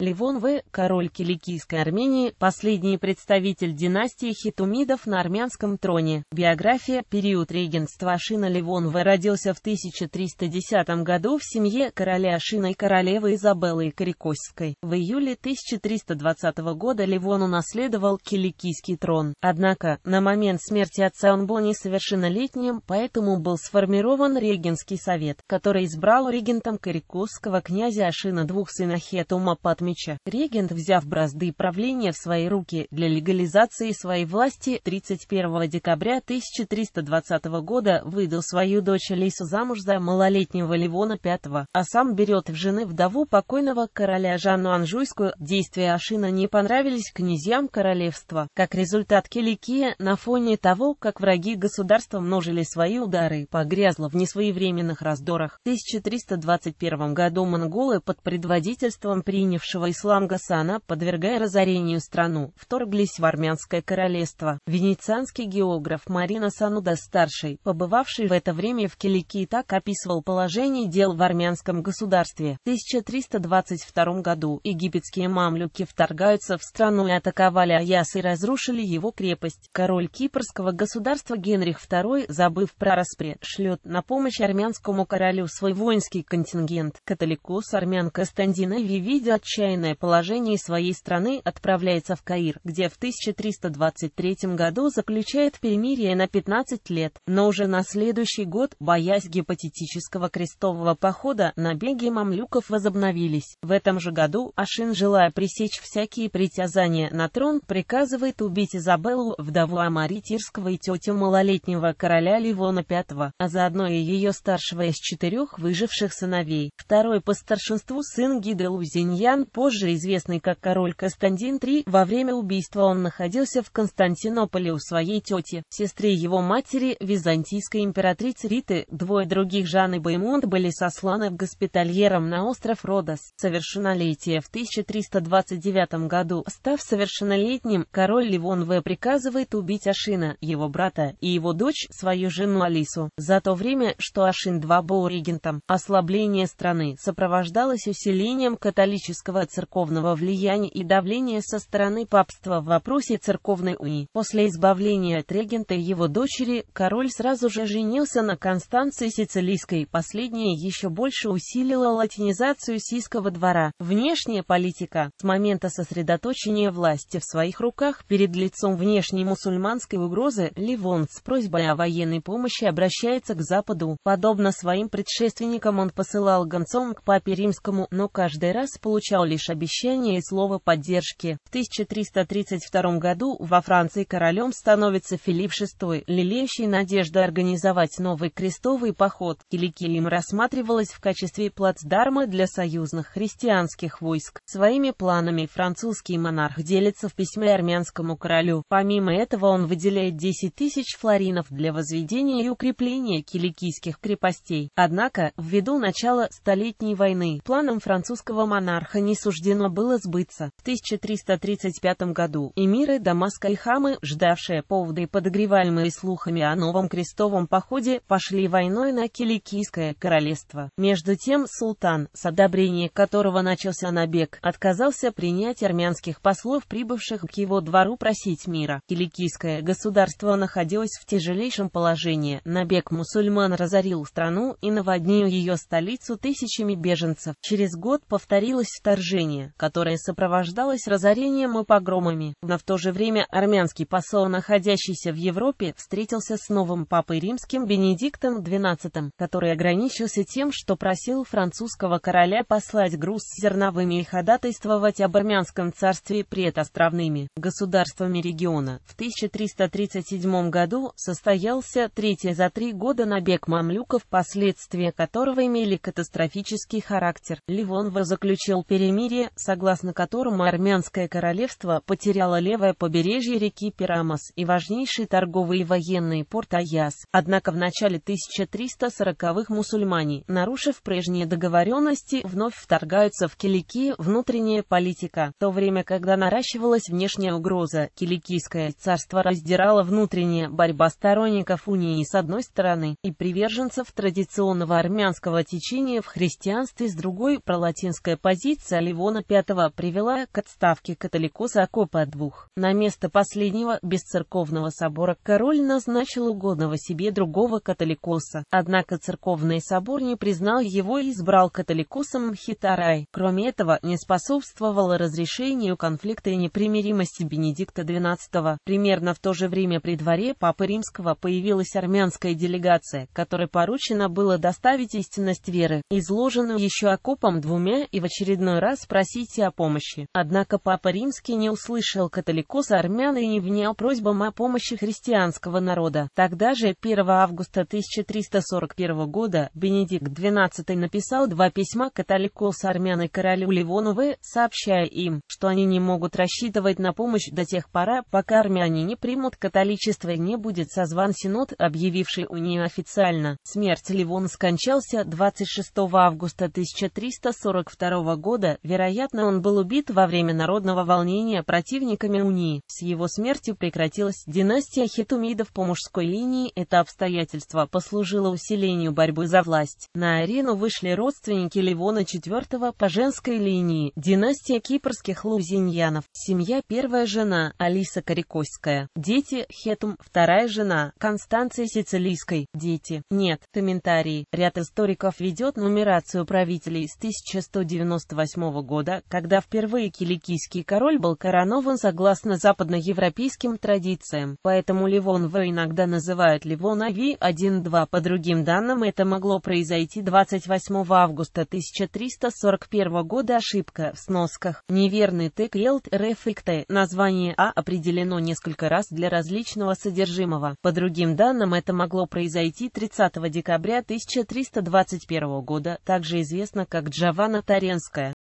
Ливон В., король Киликийской Армении, последний представитель династии хитумидов на армянском троне. Биография, период регенства Ашина Ливон В. родился в 1310 году в семье короля Ашина и королевы Изабеллы Корякосской. В июле 1320 года Ливон унаследовал Киликийский трон. Однако, на момент смерти отца он был несовершеннолетним, поэтому был сформирован регенский совет, который избрал регентом Корякосского князя Ашина двух сынахет Умапатми Ромича, регент, взяв бразды правления в свои руки для легализации своей власти, 31 декабря 1320 года выдал свою дочь Алису замуж за малолетнего Ливона V, а сам берет в жены вдову покойного короля Жанну Анжуйскую. Действия Ашина не понравились князьям королевства. Как результат Киликия, на фоне того, как враги государства множили свои удары, погрязла в несвоевременных раздорах. В 1321 году монголы под предводительством принявшего бывшего ислам Гасана, подвергая разорению страну, вторглись в армянское королевство. Венецианский географ Марина Сануда-старший, побывавший в это время в Киликии, так описывал положение дел в армянском государстве. В 1322 году египетские мамлюки вторгаются в страну и атаковали Аяс и разрушили его крепость. Король кипрского государства Генрих II, забыв про распред, шлет на помощь армянскому королю свой воинский контингент. Католикос армян Константина Вивиди отчаянно отчаянное положение своей страны отправляется в Каир, где в 1323 году заключает перемирие на 15 лет, но уже на следующий год, боясь гипотетического крестового похода, набеги мамлюков возобновились. В этом же году Ашин, желая пресечь всякие притязания на трон, приказывает убить Изабеллу, вдову Амари Тирского и тетю малолетнего короля Ливона V, а заодно и ее старшего из четырех выживших сыновей. Второй по старшинству сын Гиделузиньян позже известный как король Константин III, во время убийства он находился в Константинополе у своей тети, сестре его матери, византийской императрицы Риты, двое других Жан и Баймонт были сосланы в госпитальером на остров Родос. Совершеннолетие в 1329 году, став совершеннолетним, король Ливон В. приказывает убить Ашина, его брата, и его дочь, свою жену Алису, за то время, что Ашин-2 был регентом. Ослабление страны сопровождалось усилением католического сильного церковного влияния и давления со стороны папства в вопросе церковной унии. После избавления от регента и его дочери, король сразу же женился на Констанции Сицилийской. Последняя еще больше усилила латинизацию сийского двора. Внешняя политика. С момента сосредоточения власти в своих руках перед лицом внешней мусульманской угрозы, Ливон с просьбой о военной помощи обращается к Западу. Подобно своим предшественникам он посылал гонцом к папе римскому, но каждый раз получал лишь обещание и слово поддержки. В 1332 году во Франции королем становится Филипп VI, лелеющий надежды организовать новый крестовый поход. Киликием рассматривалась в качестве плацдарма для союзных христианских войск. Своими планами французский монарх делится в письме армянскому королю. Помимо этого он выделяет 10 тысяч флоринов для возведения и укрепления киликийских крепостей. Однако, ввиду начала Столетней войны, планам французского монарха не суждено было сбыться. В 1335 году эмиры Дамаска и Хамы, ждавшие повода и подогреваемые слухами о новом крестовом походе, пошли войной на Киликийское королевство. Между тем султан, с одобрения которого начался набег, отказался принять армянских послов, прибывших к его двору просить мира. Киликийское государство находилось в тяжелейшем положении. Набег мусульман разорил страну и наводнил ее столицу тысячами беженцев. Через год повторилось вторжение движение, которое сопровождалось разорением и погромами. Но в то же время армянский посол, находящийся в Европе, встретился с новым папой римским Бенедиктом XII, который ограничился тем, что просил французского короля послать груз с зерновыми и ходатайствовать об армянском царстве пред островными государствами региона. В 1337 году состоялся третий за три года набег мамлюков, последствия которого имели катастрофический характер. Ливонва заключил перемирие перемирие, согласно которому Армянское королевство потеряло левое побережье реки Пирамас и важнейший торговый и военный порт Аяс. Однако в начале 1340-х мусульмане, нарушив прежние договоренности, вновь вторгаются в Киликию внутренняя политика. В то время, когда наращивалась внешняя угроза, Киликийское царство раздирало внутренняя борьба сторонников унии с одной стороны и приверженцев традиционного армянского течения в христианстве с другой пролатинская позиция Ливона V привела к отставке католикоса Акопа II. На место последнего бесцерковного собора король назначил угодного себе другого католикоса, однако церковный собор не признал его и избрал католикосом Хитарай. Кроме этого, не способствовало разрешению конфликта и непримиримости Бенедикта XII. Примерно в то же время при дворе Папы Римского появилась армянская делегация, которой поручено было доставить истинность веры, изложенную еще окопом двумя и в очередной раз спросите о помощи. Однако Папа Римский не услышал католикоса армян и не внял просьбам о помощи христианского народа. Тогда же, 1 августа 1341 года, Бенедикт XII написал два письма католикос армян и королю Ливону В, сообщая им, что они не могут рассчитывать на помощь до тех пора, пока армяне не примут католичество и не будет созван Синод, объявивший у унию официально. Смерть Ливона скончался 26 августа 1342 года, Вероятно, он был убит во время народного волнения противниками Уни. С его смертью прекратилась династия хитумидов по мужской линии. Это обстоятельство послужило усилению борьбы за власть. На арену вышли родственники Ливона IV по женской линии, династия кипрских лузиньянов, семья первая жена Алиса Корякойская, дети Хетум, вторая жена Констанция Сицилийской, дети. Нет, комментарии. Ряд историков ведет нумерацию правителей с 1198 года года, когда впервые киликийский король был коронован согласно западноевропейским традициям, поэтому Ливон В иногда называют Ливон Ави 1-2. По другим данным это могло произойти 28 августа 1341 года ошибка в сносках. Неверный тек Елт Рефикте. Название А определено несколько раз для различного содержимого. По другим данным это могло произойти 30 декабря 1321 года, также известно как Джованна Таренская.